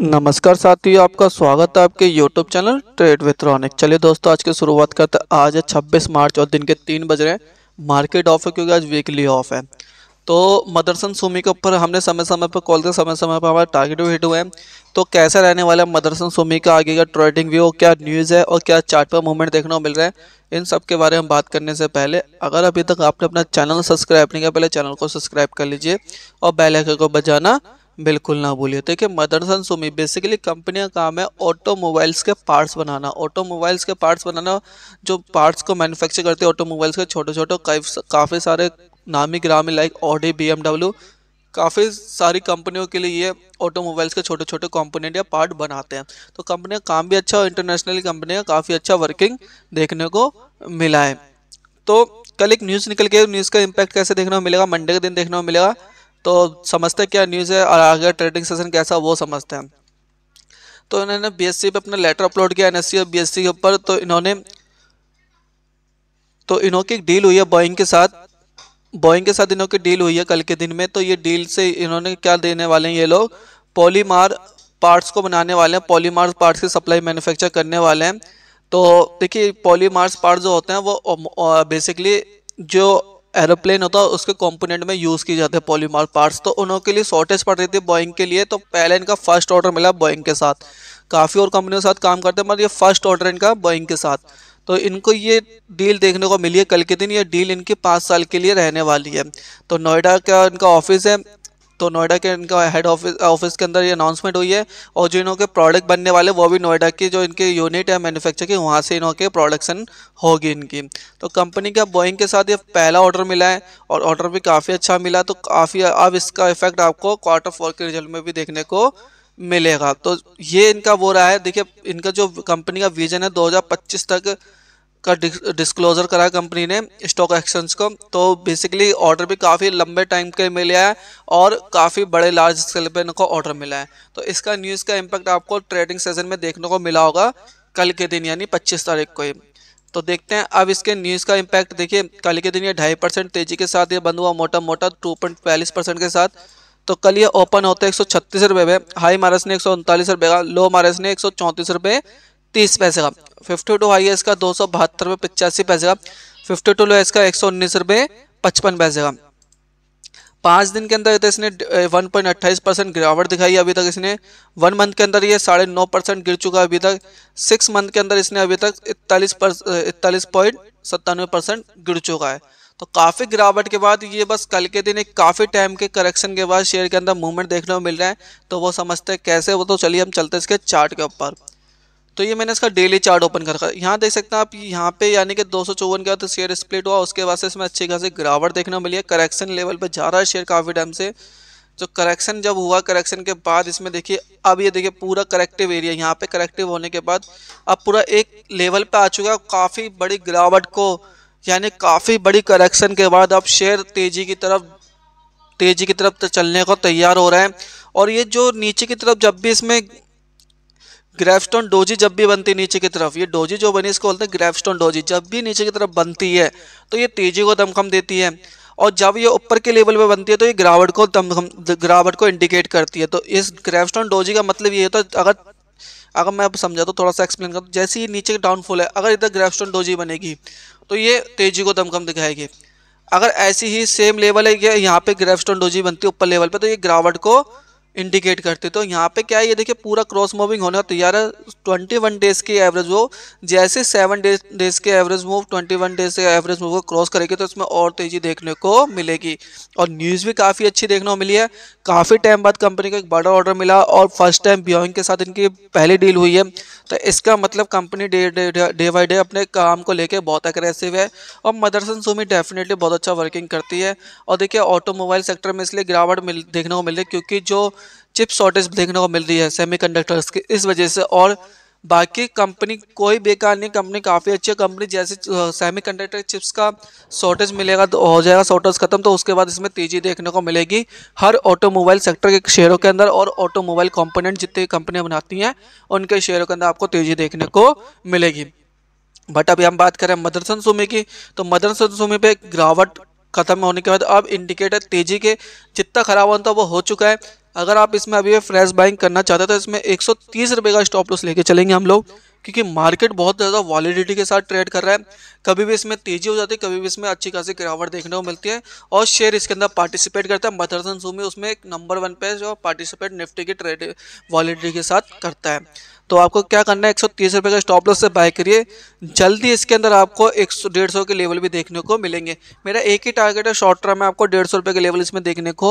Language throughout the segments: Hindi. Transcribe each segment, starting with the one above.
नमस्कार साथियों आपका स्वागत है आपके YouTube channel trade with Ronik चलिए दोस्तों आज की शुरुआत करते हैं आज है छब्बीस मार्च और दिन के तीन बज रहे हैं मार्केट ऑफ है क्योंकि आज वीकली ऑफ है तो मदरसन सोमी के ऊपर हमने समय समय पर कॉल किया समय समय पर हमारे टारगेट भी हिट हुए हैं तो कैसे रहने वाला है मदरसन सोमी का आगे का ट्रेडिंग व्यू क्या न्यूज़ है और क्या चार्ट पर मूवमेंट देखने को मिल रहा है इन सब के बारे में बात करने से पहले अगर अभी तक आपने अपना चैनल सब्सक्राइब नहीं किया पहले चैनल को सब्सक्राइब कर लीजिए और बेल को बजाना बिल्कुल ना भूलिए तो देखिए मदरसन सुमी बेसिकली कंपनी का काम है ऑटोमोबाइल्स के पार्ट्स बनाना ऑटोमोबाइल्स के पार्ट्स बनाना जो पार्ट्स को मैन्युफैक्चर करते हैं ऑटोमोबाइल्स के छोटे छोटे काफ़ी सारे नामी ग्रामी लाइक ऑडी बी काफ़ी सारी कंपनियों के लिए ये ऑटोमोबाइल्स के छोटे छोटे कॉम्पोनेंट या पार्ट बनाते हैं तो कंपनी का काम भी अच्छा और इंटरनेशनली का काफ़ी अच्छा वर्किंग देखने को मिला है तो कल एक न्यूज़ निकल के न्यूज़ का इम्पैक्ट कैसे देखने को मिलेगा मंडे के दिन देखने को मिलेगा तो समझते क्या न्यूज़ है और आगे ट्रेडिंग सेशन कैसा वो समझते हैं तो इन्होंने बी एस पे अपना लेटर अपलोड किया एन और बी के ऊपर तो इन्होंने तो इन्हों की डील हुई है बॉइंग के साथ बॉइंग के साथ इन्हों की डील हुई है कल के दिन में तो ये डील से इन्होंने क्या देने वाले हैं ये लोग पॉलीमार पार्ट्स को बनाने वाले हैं पॉलीमार पार्ट्स की सप्लाई मैन्युफैक्चर करने वाले हैं तो देखिए पॉलीमार्स पार्ट जो होते हैं वो बेसिकली जो एरोप्लेन होता है उसके कंपोनेंट में यूज़ किए जाते हैं पॉलीमार पार्ट्स तो उनके लिए शॉर्टेज पड़ रही थी बॉइंग के लिए तो पहले इनका फर्स्ट ऑर्डर मिला बॉइंग के साथ काफ़ी और कंपनी के साथ काम करते हैं मगर ये फर्स्ट ऑर्डर इनका बॉइंग के साथ तो इनको ये डील देखने को मिली है कल के दिन ये डील इनकी पाँच साल के लिए रहने वाली है तो नोएडा का इनका ऑफिस है तो नोएडा के इनका हेड ऑफिस ऑफिस के अंदर ये अनाउंसमेंट हुई है और जो इनके प्रोडक्ट बनने वाले वो भी नोएडा की जो इनके यूनिट है मैन्युफैक्चर की वहाँ से इनके प्रोडक्शन होगी इनकी तो कंपनी का बोइंग के साथ ये पहला ऑर्डर मिला है और ऑर्डर भी काफ़ी अच्छा मिला तो काफ़ी अब इसका इफेक्ट आपको क्वार्टर फोर के रिजल्ट में भी देखने को मिलेगा तो ये इनका वो रहा है देखिए इनका जो कंपनी का विजन है 2025 तक का डिस्क्लोज़र करा कंपनी ने स्टॉक एक्सचेंज को तो बेसिकली ऑर्डर भी काफ़ी लंबे टाइम के मिला है और काफ़ी बड़े लार्ज स्केल पे इनको ऑर्डर मिला है तो इसका न्यूज़ का इम्पैक्ट आपको ट्रेडिंग सेशन में देखने को मिला होगा कल के दिन यानी पच्चीस तारीख को ही तो देखते हैं अब इसके न्यूज़ का इम्पैक्ट देखिए कल के दिन ये ढाई परसेंट तेज़ी के साथ ये बंद हुआ मोटा मोटा टू पॉइंट बयालीस परसेंट के साथ तो कल ये ओपन होता है एक सौ छत्तीस रुपये में हाई मारस ने एक सौ उनतालीस रुपये का लो मारस ने एक सौ चौंतीस रुपये तीस पैसे का फिफ्टी टू हाईएस्ट का दो सौ बहत्तर रुपये पचासी पैसे का फिफ्टी टू एस का एक सौ उन्नीस रुपये पचपन पैसे का पाँच दिन के अंदर तो इसने वन पॉइंट अट्ठाईस परसेंट गिरावट दिखाई अभी तक इसने वन मंथ के अंदर ये साढ़े नौ परसेंट गिर चुका है अभी तक सिक्स मंथ के अंदर इसने अभी तक इकतालीस इकतालीस पॉइंट सत्तानवे परसेंट गिर चुका है तो काफ़ी गिरावट के बाद ये बस कल के दिन एक काफ़ी टाइम के करेक्शन के बाद शेयर के अंदर मूवमेंट देखने को मिल रहा है तो वो समझते हैं कैसे वो तो चलिए हम चलते इसके चार्ट के ऊपर तो ये मैंने इसका डेली चार्ट ओपन कर रखा यहाँ देख सकते हैं आप यहाँ पे यानी कि दो सौ चौवन का तो शेयर स्प्लिट हुआ उसके बाद से इसमें अच्छी खासी गिरावट देखने को मिली है करेक्शन लेवल पर जा रहा है शेयर काफ़ी टाइम से तो करेक्शन जब हुआ करेक्शन के बाद इसमें देखिए अब ये देखिए पूरा करेक्टिव एरिया यहाँ पे करेक्टिव होने के बाद अब पूरा एक लेवल पे आ चुका है काफ़ी बड़ी गिरावट को यानी काफ़ी बड़ी करेक्शन के बाद अब शेयर तेज़ी की तरफ तेज़ी की तरफ तो चलने को तैयार हो रहे हैं और ये जो नीचे की तरफ जब भी इसमें ग्रेफस्टोन डोजी जब भी बनती है नीचे की तरफ ये डोजी जो बनी इसको बोलते हैं ग्रेफस्टोन डोजी जब भी नीचे की तरफ बनती है तो ये तेजी को दमखम देती है और जब ये ऊपर के लेवल पे बनती है तो ये गिरावट को दमखम गिरावट को इंडिकेट करती है तो इस ग्रेफस्टोन डोजी का मतलब ये होता है तो अगर अगर मैं अब समझा तो थोड़ा सा एक्सप्लेन कर जैसे ही नीचे डाउनफॉल है अगर इधर ग्रेफस्टोन डोजी बनेगी तो ये तेजी को दमकम दिखाएगी अगर ऐसी ही सेम लेवल है यहाँ पे ग्रेफस्टोन डोजी बनती है ऊपर लेवल पे तो ये गिरावट को इंडिकेट करते तो यहाँ पे क्या है ये देखिए पूरा क्रॉस मूविंग होने तैयार है ट्वेंटी वन डेज की एवरेज वो जैसे सेवन डेज डेज के average move twenty one days के एवरेज मूव को क्रॉस करेगी तो इसमें और तेज़ी देखने को मिलेगी और न्यूज़ भी काफ़ी अच्छी देखने को मिली है काफ़ी टाइम बाद कंपनी को एक बड़ा ऑर्डर मिला और फर्स्ट टाइम बियोइंग के साथ इनकी पहली डील हुई है तो इसका मतलब company day day by day अपने काम को लेकर बहुत अग्रेसिव है और मदरसन सुमी डेफिनेटली बहुत अच्छा वर्किंग करती है और देखिए ऑटोमोबाइल सेक्टर में इसलिए गिरावट मिल देखने को मिल रही है क्योंकि जो चिप शॉर्टेज देखने को मिल रही है सेमीकंडक्टर्स की इस वजह से और बाकी कंपनी कोई बेकार नहीं कंपनी काफ़ी अच्छी कंपनी जैसे सेमीकंडक्टर चिप्स का शॉर्टेज मिलेगा तो हो जाएगा शॉर्टेज खत्म तो उसके बाद इसमें तेज़ी देखने को मिलेगी हर ऑटोमोबाइल सेक्टर के शेयरों के अंदर और ऑटोमोबाइल कंपोनेंट जितनी कंपनियां बनाती हैं उनके शेयरों के अंदर आपको तेज़ी देखने को मिलेगी बट अभी हम बात करें मदरसन सुमी की तो मदरसन सुमी पे गिरावट खत्म होने के बाद अब इंडिकेटर तेजी के जितना खराब होता था वो हो चुका है अगर आप इसमें अभी फ्रेश बाइंग करना चाहते तो इसमें एक सौ का स्टॉप लॉस लेके चलेंगे हम लोग क्योंकि मार्केट बहुत ज़्यादा वॉलिडिटी के साथ ट्रेड कर रहा है कभी भी इसमें तेज़ी हो जाती है कभी भी इसमें अच्छी खासी गिरावट देखने को मिलती है और शेयर इसके अंदर पार्टिसिपेट करता है मदरसन सूमी उसमें एक नंबर वन पे जो पार्टिसिपेट निफ्टी की ट्रेड वॉलिडिटी के साथ करता है तो आपको क्या करना है एक सौ का स्टॉप लॉस से बाय करिए जल्दी इसके अंदर आपको एक सौ डेढ़ सौ के लेवल भी देखने को मिलेंगे मेरा एक ही टारगेट है शॉर्ट टर्म में आपको डेढ़ सौ रुपये के लेवल इसमें देखने को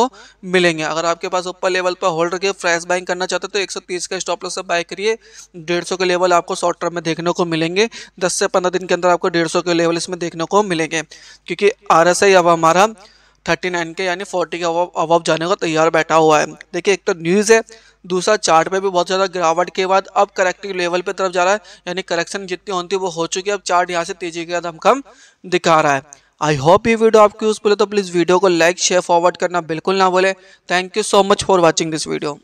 मिलेंगे अगर आपके पास ऊपर लेवल पर होल्ड रखिए फ्रेश बाइंग करना चाहते हो तो एक सौ तीस का स्टॉप लॉस से बाय करिए डेढ़ सौ के लेवल आपको शॉर्ट टर्म में देखने को मिलेंगे दस से पंद्रह दिन के अंदर आपको डेढ़ सौ के लेवल इसमें देखने को मिलेंगे क्योंकि आर एस आई अब हमारा थर्टी नाइन के यानी फोर्टी के अब जाने को तैयार बैठा हुआ है देखिए एक तो न्यूज़ है दूसरा चार्ट पे भी बहुत ज़्यादा गिरावट के बाद अब करेक्टिव लेवल पे तरफ जा रहा है यानी करेक्शन जितनी होती है वो हो चुकी है अब चार्ट यहाँ से तेजी के बाद कम दिखा रहा है आई होप ये वीडियो आपकी यूजफुल है तो प्लीज़ वीडियो को लाइक शेयर फॉरवर्ड करना बिल्कुल ना भूलें thank you so much for watching this video